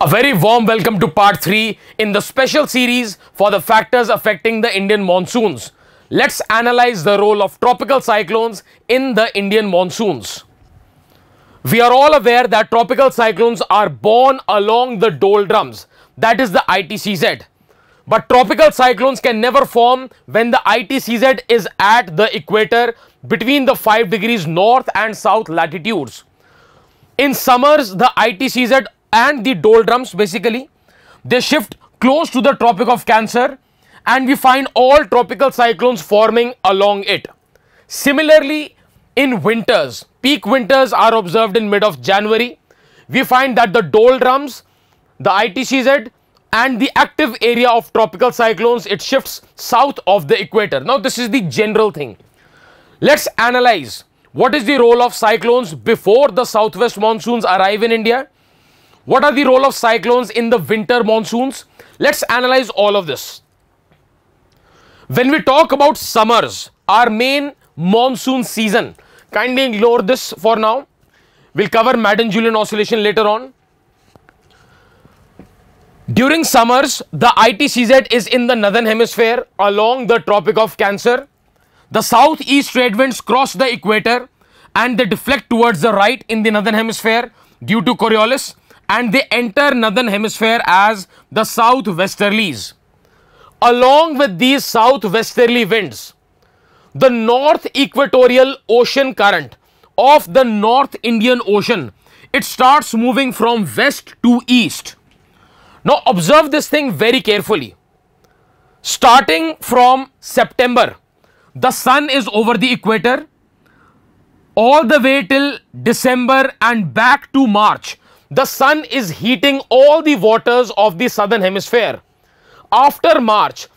A very warm welcome to part 3 in the special series for the factors affecting the Indian monsoons. Let's analyze the role of tropical cyclones in the Indian monsoons. We are all aware that tropical cyclones are born along the doldrums, that is the ITCZ. But tropical cyclones can never form when the ITCZ is at the equator between the 5 degrees north and south latitudes. In summers, the ITCZ and the doldrums basically. They shift close to the Tropic of Cancer and we find all tropical cyclones forming along it. Similarly, in winters, peak winters are observed in mid of January. We find that the doldrums, the ITCZ and the active area of tropical cyclones, it shifts south of the equator. Now, this is the general thing. Let's analyze what is the role of cyclones before the southwest monsoons arrive in India what are the role of cyclones in the winter monsoons? Let's analyze all of this. When we talk about summers, our main monsoon season, kindly ignore this for now. We'll cover Madden-Julian oscillation later on. During summers, the ITCZ is in the northern hemisphere along the Tropic of Cancer. The southeast trade winds cross the equator and they deflect towards the right in the northern hemisphere due to Coriolis and they enter northern hemisphere as the southwesterlies. Along with these southwesterly winds, the north equatorial ocean current of the North Indian Ocean, it starts moving from west to east. Now observe this thing very carefully. Starting from September, the sun is over the equator all the way till December and back to March the sun is heating all the waters of the southern hemisphere. After March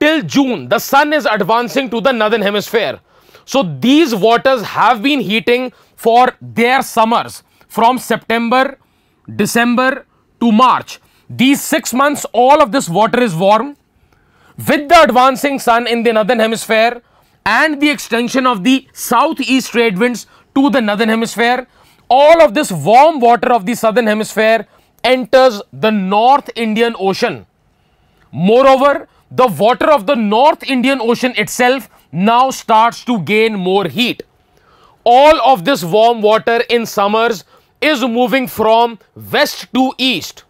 till June, the sun is advancing to the northern hemisphere. So these waters have been heating for their summers from September, December to March. These six months, all of this water is warm. With the advancing sun in the northern hemisphere and the extension of the southeast trade winds to the northern hemisphere, all of this warm water of the southern hemisphere enters the North Indian Ocean. Moreover, the water of the North Indian Ocean itself now starts to gain more heat. All of this warm water in summers is moving from west to east,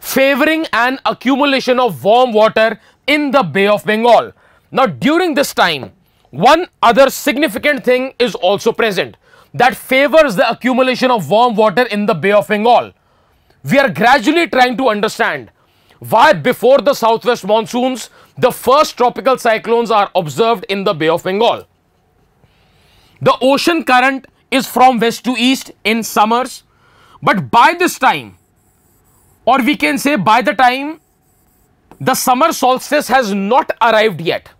favoring an accumulation of warm water in the Bay of Bengal. Now, during this time, one other significant thing is also present that favors the accumulation of warm water in the Bay of Bengal. We are gradually trying to understand why before the southwest monsoons, the first tropical cyclones are observed in the Bay of Bengal. The ocean current is from west to east in summers, but by this time, or we can say by the time the summer solstice has not arrived yet,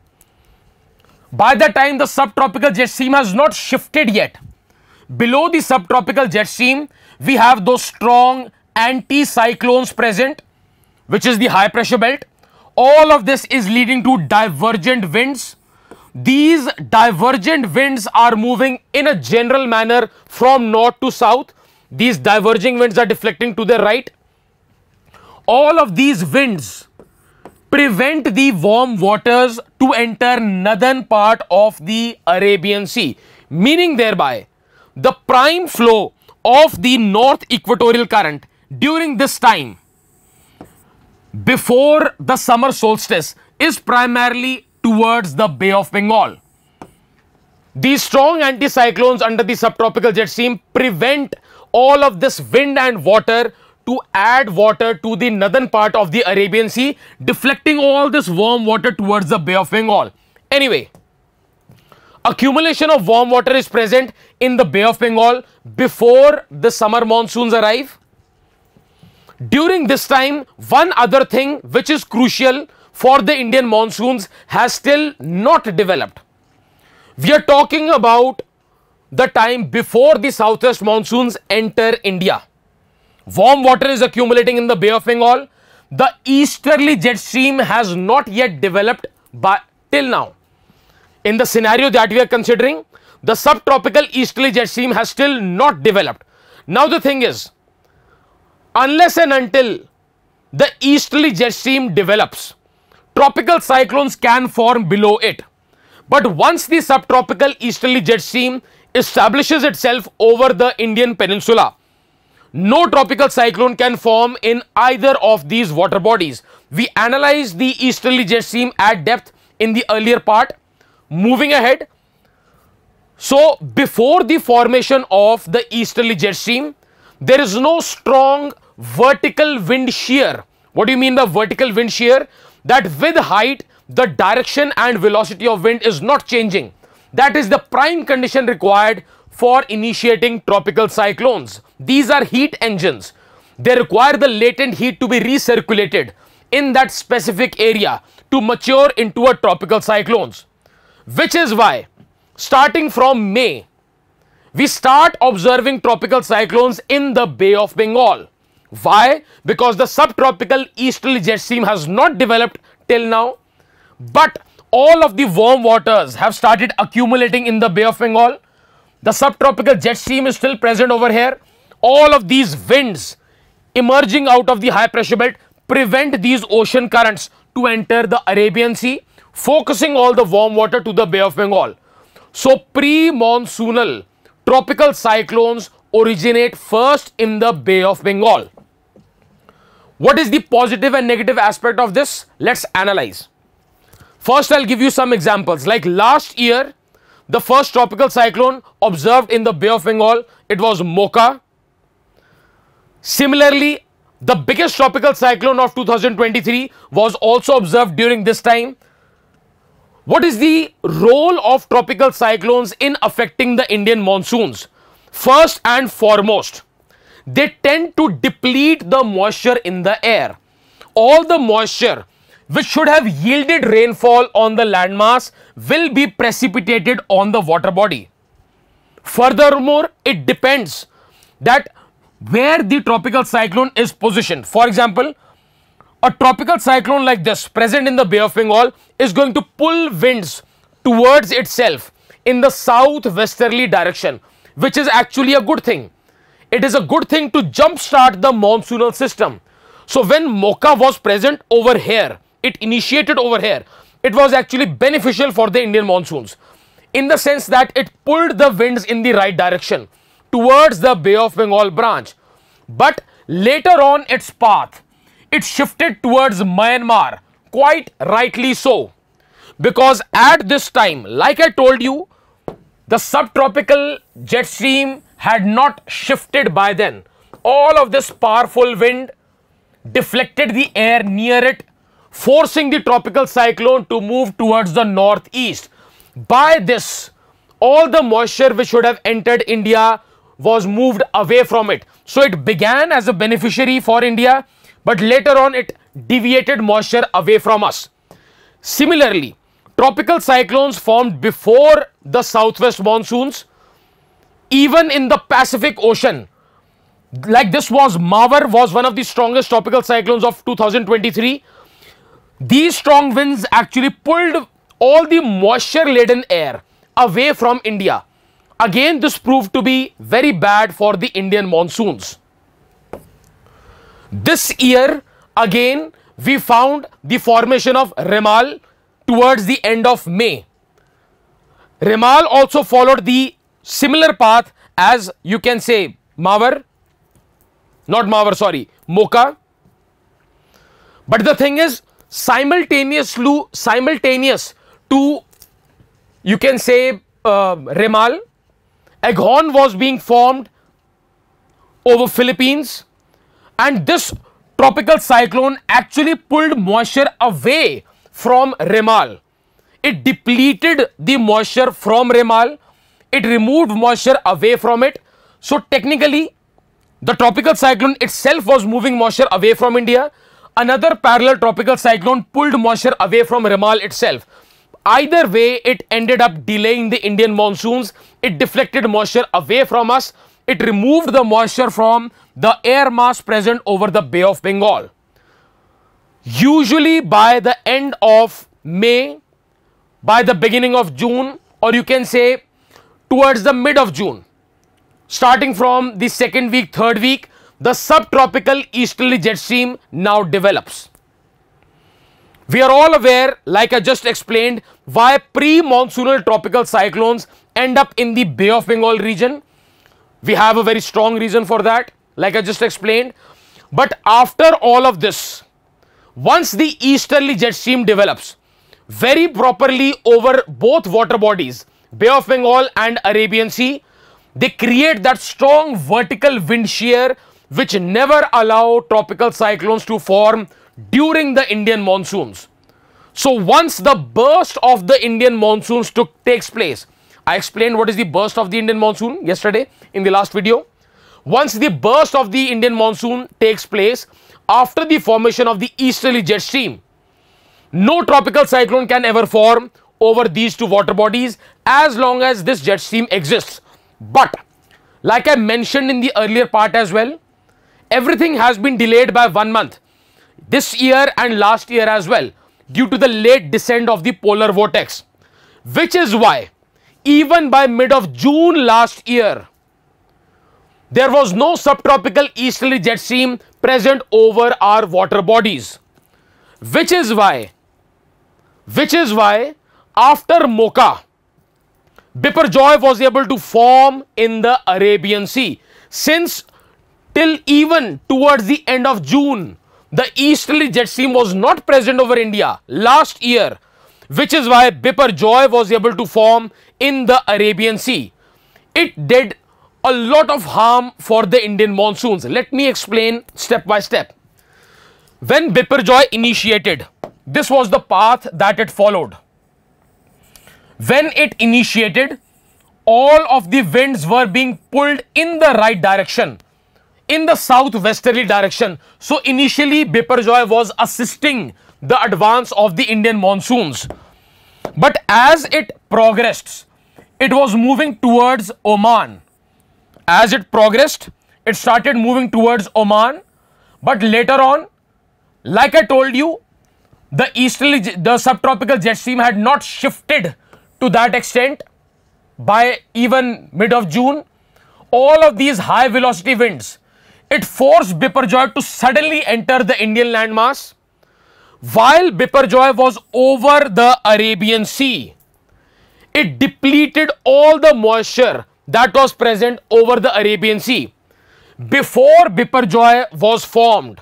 by the time the subtropical jet stream has not shifted yet, Below the subtropical jet stream, we have those strong anticyclones present, which is the high pressure belt. All of this is leading to divergent winds. These divergent winds are moving in a general manner from north to south. These diverging winds are deflecting to the right. All of these winds prevent the warm waters to enter northern part of the Arabian Sea, meaning thereby the prime flow of the north equatorial current during this time before the summer solstice is primarily towards the Bay of Bengal. These strong anticyclones under the subtropical jet stream prevent all of this wind and water to add water to the northern part of the Arabian Sea, deflecting all this warm water towards the Bay of Bengal. Anyway, accumulation of warm water is present in the Bay of Bengal before the summer monsoons arrive. During this time, one other thing which is crucial for the Indian monsoons has still not developed. We are talking about the time before the southwest monsoons enter India. Warm water is accumulating in the Bay of Bengal. The easterly jet stream has not yet developed by till now. In the scenario that we are considering, the subtropical easterly jet stream has still not developed. Now the thing is, unless and until the easterly jet stream develops, tropical cyclones can form below it. But once the subtropical easterly jet stream establishes itself over the Indian peninsula, no tropical cyclone can form in either of these water bodies. We analyzed the easterly jet stream at depth in the earlier part Moving ahead, so before the formation of the easterly jet stream, there is no strong vertical wind shear. What do you mean by vertical wind shear? That with height, the direction and velocity of wind is not changing. That is the prime condition required for initiating tropical cyclones. These are heat engines. They require the latent heat to be recirculated in that specific area to mature into a tropical cyclones. Which is why, starting from May, we start observing tropical cyclones in the Bay of Bengal. Why? Because the subtropical easterly jet stream has not developed till now. But all of the warm waters have started accumulating in the Bay of Bengal. The subtropical jet stream is still present over here. All of these winds emerging out of the high pressure belt prevent these ocean currents to enter the Arabian Sea focusing all the warm water to the Bay of Bengal. So pre-monsoonal tropical cyclones originate first in the Bay of Bengal. What is the positive and negative aspect of this? Let's analyze. First, I'll give you some examples. Like last year, the first tropical cyclone observed in the Bay of Bengal, it was Mocha. Similarly, the biggest tropical cyclone of 2023 was also observed during this time. What is the role of tropical cyclones in affecting the Indian monsoons? First and foremost, they tend to deplete the moisture in the air. All the moisture which should have yielded rainfall on the landmass will be precipitated on the water body. Furthermore, it depends that where the tropical cyclone is positioned. For example, a tropical cyclone like this present in the Bay of Bengal is going to pull winds towards itself in the southwesterly direction, which is actually a good thing. It is a good thing to jumpstart the monsoonal system. So when Mocha was present over here, it initiated over here, it was actually beneficial for the Indian monsoons in the sense that it pulled the winds in the right direction towards the Bay of Bengal branch. But later on its path, it shifted towards Myanmar, quite rightly so. Because at this time, like I told you, the subtropical jet stream had not shifted by then. All of this powerful wind deflected the air near it, forcing the tropical cyclone to move towards the northeast. By this, all the moisture which should have entered India was moved away from it. So it began as a beneficiary for India but later on it deviated moisture away from us. Similarly, tropical cyclones formed before the southwest monsoons, even in the Pacific Ocean. Like this was Mawar was one of the strongest tropical cyclones of 2023. These strong winds actually pulled all the moisture laden air away from India. Again, this proved to be very bad for the Indian monsoons. This year again we found the formation of Remal towards the end of May. Remal also followed the similar path as you can say Mawar, not Mawar, sorry, Mocha. But the thing is simultaneous, simultaneous to you can say uh, Remal, Aghon was being formed over Philippines and this tropical cyclone actually pulled moisture away from Remal. It depleted the moisture from Remal. It removed moisture away from it. So technically, the tropical cyclone itself was moving moisture away from India. Another parallel tropical cyclone pulled moisture away from Remal itself. Either way, it ended up delaying the Indian monsoons. It deflected moisture away from us it removed the moisture from the air mass present over the Bay of Bengal. Usually by the end of May, by the beginning of June, or you can say towards the mid of June, starting from the second week, third week, the subtropical easterly jet stream now develops. We are all aware, like I just explained, why pre-monsoonal tropical cyclones end up in the Bay of Bengal region we have a very strong reason for that, like I just explained. But after all of this, once the easterly jet stream develops very properly over both water bodies, Bay of Bengal and Arabian Sea, they create that strong vertical wind shear which never allow tropical cyclones to form during the Indian monsoons. So once the burst of the Indian monsoons took, takes place, I explained what is the burst of the Indian monsoon yesterday in the last video. Once the burst of the Indian monsoon takes place after the formation of the easterly jet stream, no tropical cyclone can ever form over these two water bodies as long as this jet stream exists. But like I mentioned in the earlier part as well, everything has been delayed by one month this year and last year as well due to the late descent of the polar vortex, which is why even by mid of June last year, there was no subtropical easterly jet stream present over our water bodies. Which is why, which is why after Mocha, Biparjoy was able to form in the Arabian Sea. Since till even towards the end of June, the easterly jet stream was not present over India. Last year, which is why Joy was able to form in the Arabian Sea. It did a lot of harm for the Indian monsoons. Let me explain step by step. When Joy initiated, this was the path that it followed. When it initiated, all of the winds were being pulled in the right direction, in the southwesterly direction. So initially, Joy was assisting the advance of the Indian monsoons. But as it progressed, it was moving towards Oman. As it progressed, it started moving towards Oman. But later on, like I told you, the easterly, the subtropical jet stream had not shifted to that extent by even mid of June. All of these high velocity winds, it forced Biparjoy to suddenly enter the Indian landmass while Biparjoy was over the Arabian Sea, it depleted all the moisture that was present over the Arabian Sea. Before Biparjoy was formed,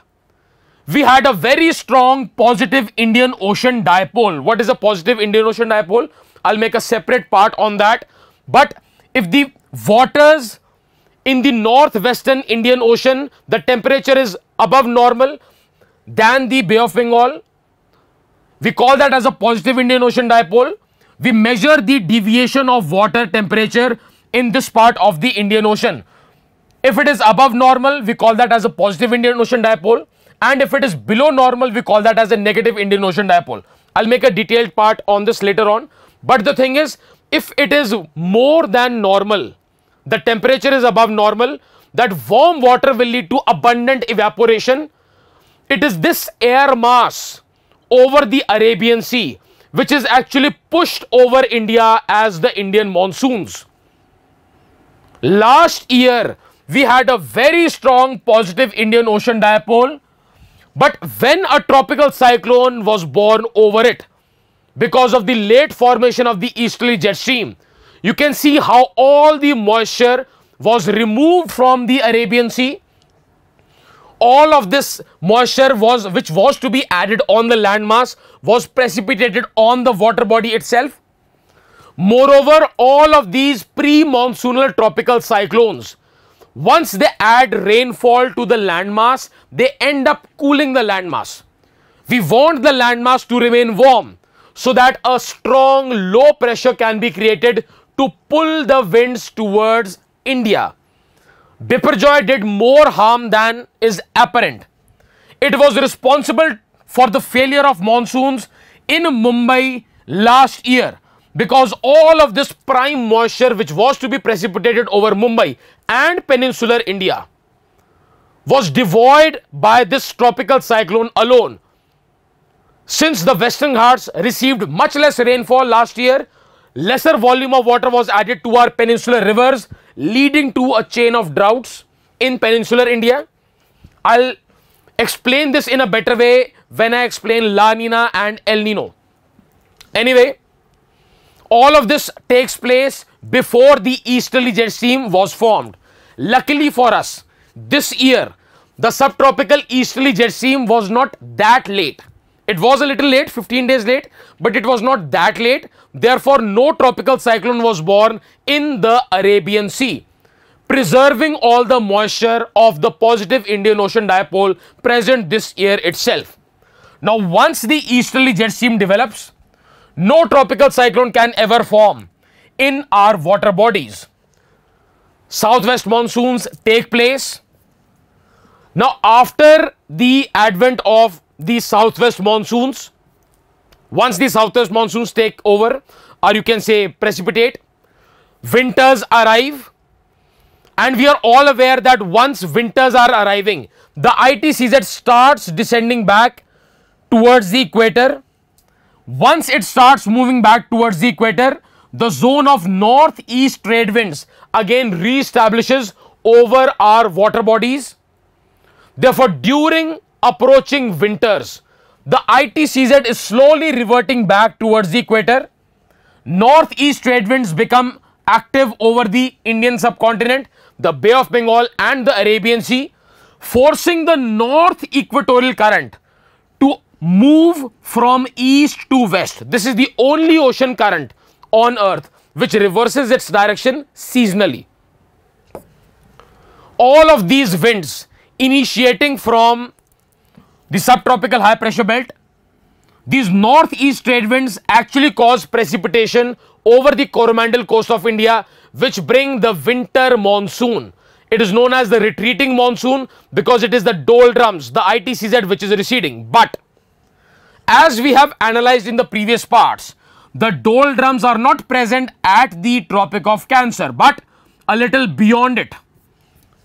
we had a very strong positive Indian Ocean dipole. What is a positive Indian Ocean dipole? I'll make a separate part on that. But if the waters in the northwestern Indian Ocean, the temperature is above normal, than the Bay of Bengal. We call that as a positive Indian Ocean dipole. We measure the deviation of water temperature in this part of the Indian Ocean. If it is above normal, we call that as a positive Indian Ocean dipole. And if it is below normal, we call that as a negative Indian Ocean dipole. I'll make a detailed part on this later on. But the thing is, if it is more than normal, the temperature is above normal, that warm water will lead to abundant evaporation it is this air mass over the Arabian Sea which is actually pushed over India as the Indian monsoons. Last year, we had a very strong positive Indian Ocean dipole, but when a tropical cyclone was born over it, because of the late formation of the easterly jet stream, you can see how all the moisture was removed from the Arabian Sea all of this moisture was which was to be added on the landmass was precipitated on the water body itself. Moreover, all of these pre-monsoonal tropical cyclones, once they add rainfall to the landmass, they end up cooling the landmass. We want the landmass to remain warm so that a strong low pressure can be created to pull the winds towards India. Biparjoy did more harm than is apparent. It was responsible for the failure of monsoons in Mumbai last year because all of this prime moisture which was to be precipitated over Mumbai and peninsular India was devoid by this tropical cyclone alone. Since the Western Ghats received much less rainfall last year, lesser volume of water was added to our peninsular rivers leading to a chain of droughts in peninsular India. I'll explain this in a better way when I explain La Nina and El Nino. Anyway, all of this takes place before the easterly jet stream was formed. Luckily for us, this year, the subtropical easterly jet stream was not that late. It was a little late, 15 days late, but it was not that late. Therefore, no tropical cyclone was born in the Arabian Sea, preserving all the moisture of the positive Indian Ocean dipole present this year itself. Now, once the easterly jet stream develops, no tropical cyclone can ever form in our water bodies. Southwest monsoons take place. Now, after the advent of the southwest monsoons. Once the southwest monsoons take over or you can say precipitate, winters arrive and we are all aware that once winters are arriving, the ITCZ starts descending back towards the equator. Once it starts moving back towards the equator, the zone of northeast trade winds again re-establishes over our water bodies. Therefore, during approaching winters. The ITCZ is slowly reverting back towards the equator. Northeast trade winds become active over the Indian subcontinent, the Bay of Bengal and the Arabian Sea, forcing the north equatorial current to move from east to west. This is the only ocean current on earth which reverses its direction seasonally. All of these winds initiating from the subtropical high pressure belt. These northeast trade winds actually cause precipitation over the Coromandel coast of India, which bring the winter monsoon. It is known as the retreating monsoon because it is the doldrums, the ITCZ which is receding. But as we have analyzed in the previous parts, the doldrums are not present at the Tropic of Cancer, but a little beyond it.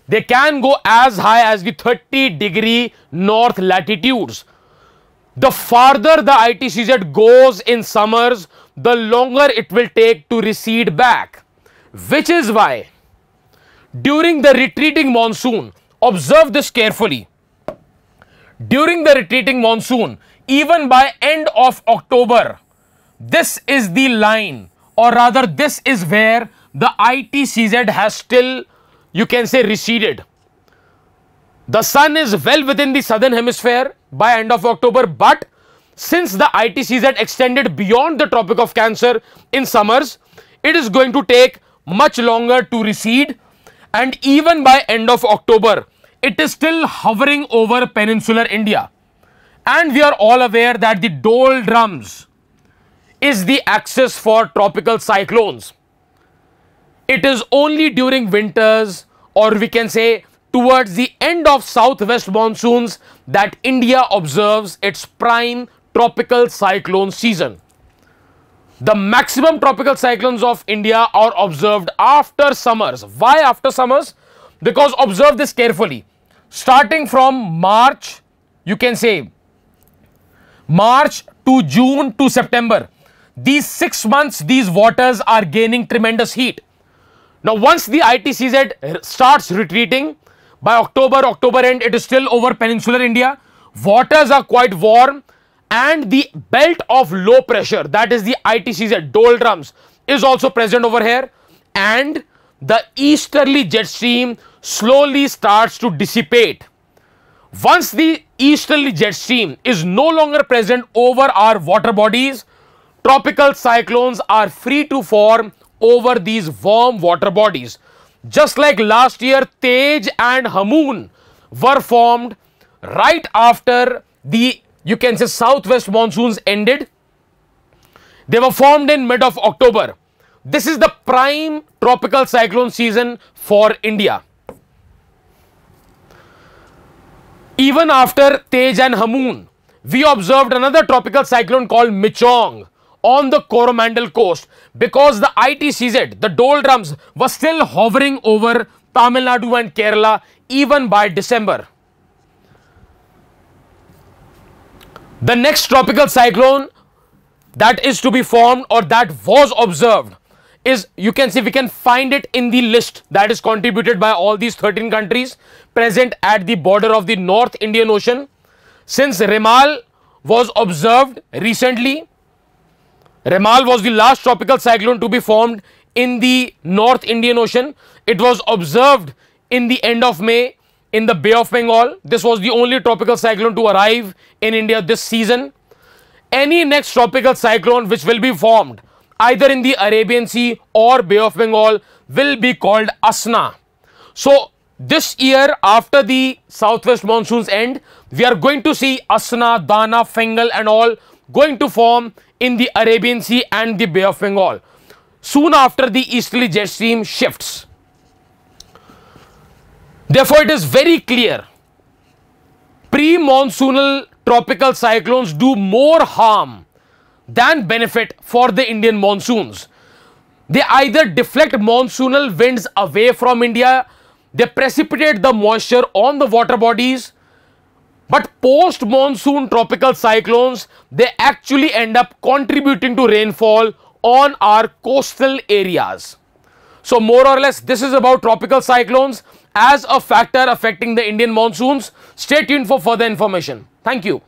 They can go as high as the 30 degree north latitudes. The farther the ITCZ goes in summers, the longer it will take to recede back. Which is why, during the retreating monsoon, observe this carefully. During the retreating monsoon, even by end of October, this is the line or rather this is where the ITCZ has still you can say receded. The sun is well within the southern hemisphere by end of October, but since the ITCs had extended beyond the Tropic of Cancer in summers, it is going to take much longer to recede and even by end of October, it is still hovering over peninsular India. And we are all aware that the doldrums is the axis for tropical cyclones. It is only during winters or we can say towards the end of southwest monsoons that India observes its prime tropical cyclone season. The maximum tropical cyclones of India are observed after summers. Why after summers? Because observe this carefully. Starting from March, you can say March to June to September. These six months, these waters are gaining tremendous heat. Now, once the ITCZ starts retreating by October, October end, it is still over peninsular India. Waters are quite warm and the belt of low pressure that is the ITCZ doldrums is also present over here and the easterly jet stream slowly starts to dissipate. Once the easterly jet stream is no longer present over our water bodies, tropical cyclones are free to form over these warm water bodies. Just like last year, Tej and Hamoon were formed right after the, you can say, southwest monsoons ended. They were formed in mid of October. This is the prime tropical cyclone season for India. Even after Tej and Hamoon, we observed another tropical cyclone called Michong on the Coromandel coast because the ITCZ, the doldrums, was still hovering over Tamil Nadu and Kerala even by December. The next tropical cyclone that is to be formed or that was observed is you can see we can find it in the list that is contributed by all these 13 countries present at the border of the North Indian Ocean. Since Remal was observed recently, Remal was the last tropical cyclone to be formed in the North Indian Ocean. It was observed in the end of May in the Bay of Bengal. This was the only tropical cyclone to arrive in India this season. Any next tropical cyclone which will be formed either in the Arabian Sea or Bay of Bengal will be called Asna. So, this year after the southwest monsoons end, we are going to see Asna, Dana, Fengal and all going to form in the Arabian Sea and the Bay of Bengal soon after the easterly jet stream shifts. Therefore, it is very clear pre-monsoonal tropical cyclones do more harm than benefit for the Indian monsoons. They either deflect monsoonal winds away from India, they precipitate the moisture on the water bodies, but post monsoon tropical cyclones, they actually end up contributing to rainfall on our coastal areas. So more or less, this is about tropical cyclones as a factor affecting the Indian monsoons. Stay tuned for further information. Thank you.